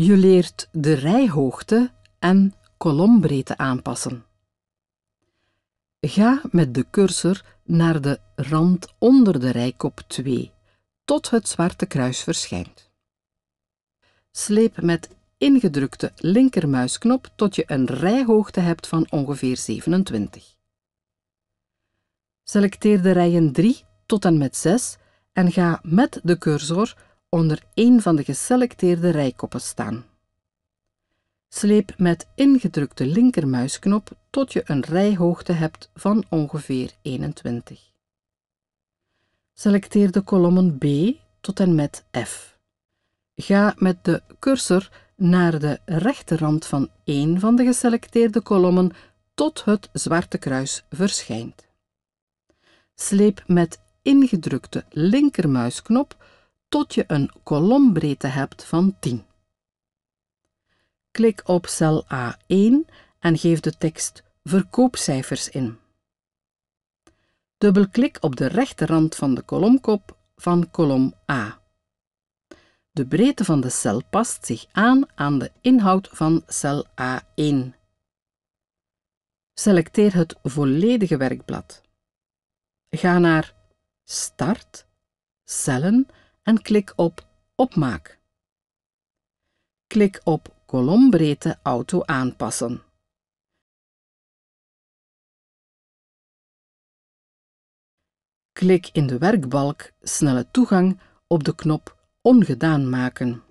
Je leert de rijhoogte en kolombreedte aanpassen. Ga met de cursor naar de rand onder de rijkop 2, tot het zwarte kruis verschijnt. Sleep met ingedrukte linkermuisknop tot je een rijhoogte hebt van ongeveer 27. Selecteer de rijen 3 tot en met 6 en ga met de cursor onder een van de geselecteerde rijkoppen staan. Sleep met ingedrukte linkermuisknop tot je een rijhoogte hebt van ongeveer 21. Selecteer de kolommen B tot en met F. Ga met de cursor naar de rechterrand van één van de geselecteerde kolommen tot het zwarte kruis verschijnt. Sleep met ingedrukte linkermuisknop tot je een kolombreedte hebt van 10. Klik op cel A1 en geef de tekst Verkoopcijfers in. Dubbelklik op de rechterrand van de kolomkop van kolom A. De breedte van de cel past zich aan aan de inhoud van cel A1. Selecteer het volledige werkblad. Ga naar Start, Cellen en klik op Opmaak. Klik op Kolombreedte Auto aanpassen. Klik in de werkbalk Snelle toegang op de knop Ongedaan maken.